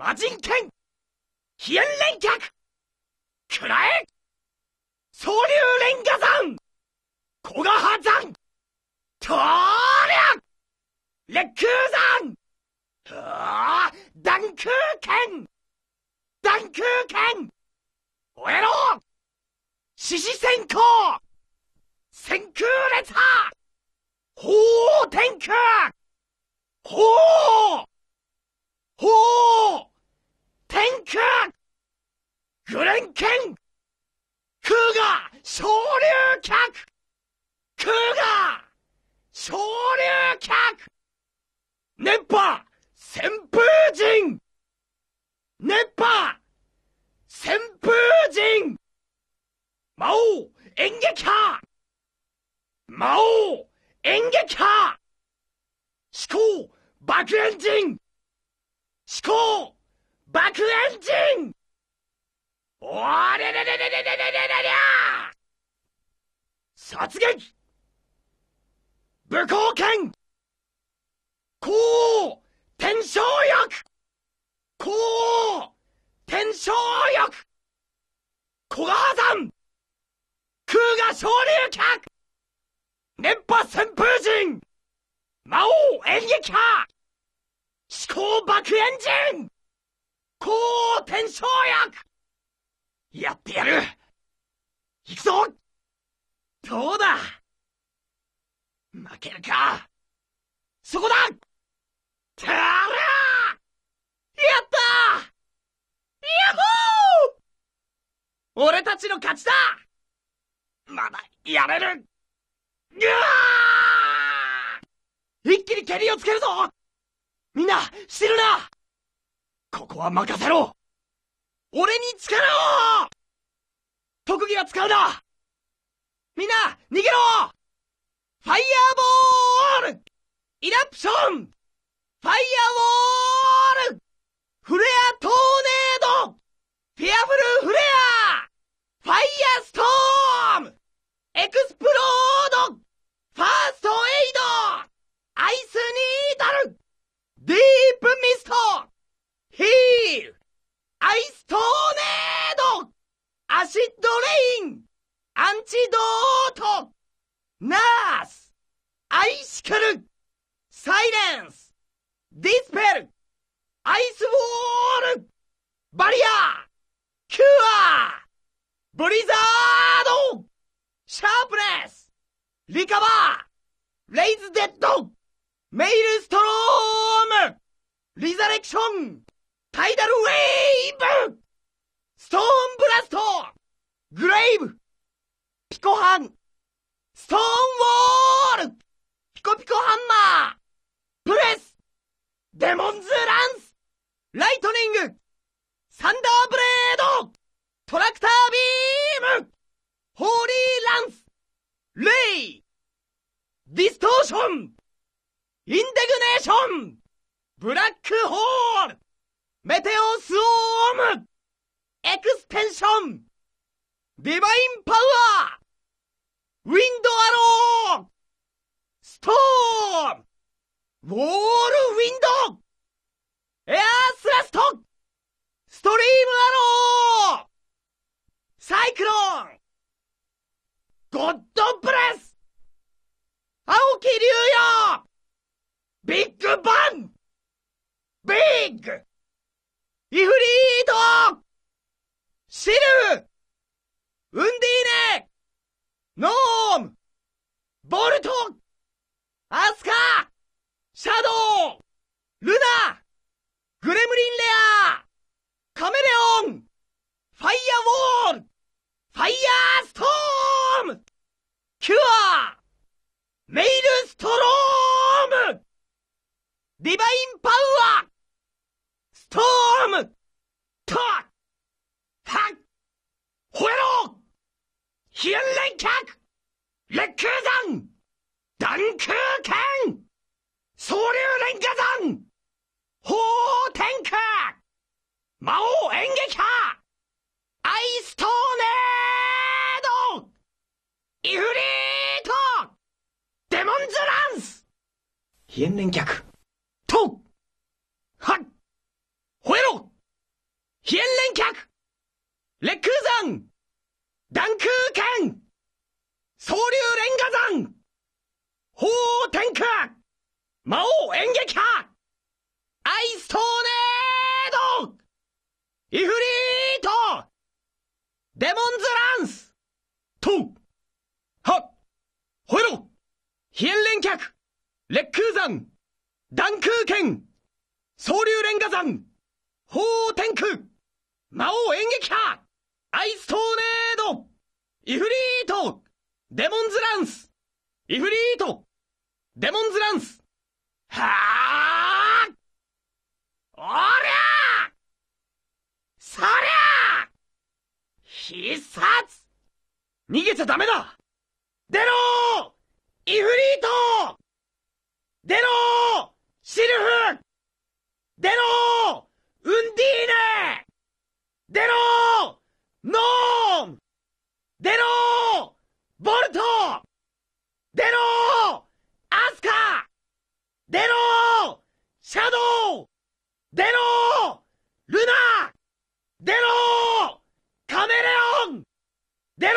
魔人剣飛炎連脚くらえ総竜連河山古賀波山とー烈空山ああ断空剣断空剣終えろ獅子先行先空列波法天空法昇竜脚クーガー昇竜客熱波旋風陣熱波旋風陣魔王演劇派魔王演劇派思考爆炎陣思考爆炎陣おれれれれれれれれれれ殺撃武功剣功天照欲功天照欲小川山空が昇竜客熱波旋風陣魔王演劇派思考爆炎陣皇天照欲やってやる行くぞどうだ負けるかそこだたらやったやっほー俺たちの勝ちだまだやれるぐわ一気に蹴りをつけるぞみんな死ぬなここは任せろ俺に力を特技は使うなみんな、逃げろファイヤーボールイラプションファイヤーボールフレアトーネードフェアフルフレアファイヤーストームエクスプロードちどーとナースアイシカルサイレンスディスペルアイスウォールバリアキュアブリザードシャープネスリカバーレイズデッドメイルストロームリザレクションタイダルウェーブストーンブラストグレイブピコハンストーンウォールピコピコハンマープレスデモンズランスライトニングサンダーブレードトラクタービームホーリーランスレイディストーションインデグネーションブラックホールメテオスウォームエクステンションディバインパワーウォールウィンドエアースラストストリームアローサイクロンゴッドプレス青木竜也ビッグバンビッグイフリートシルウンディーネノームボルトアスカシャドウルナグレムリンレアカメレオンファイアウォールファイアーストームキュアメイルストロームディバインパウアーストームトッハッホエロヒエンレンキャクレックーザンダンクーケン総流連歌山法凰天下魔王演劇派アイストーネードイフリートデモンズランス非縁連客とはっ吠えろ非縁連客レックー山断空剣総流連歌山法凰天下魔王演劇派アイストーネードイフリートデモンズランストウハホエロヒエン連客レックー山ダンクー剣総流レンガ山法テ天空魔王演劇派アイストーネードイフリートデモンズランスイフリートデモンズランスはあおりゃそりゃ必殺逃げちゃダメだ出ろイフリート出ろシルフ出ろシャドウ出ろルナ出ろカメレオン出ろ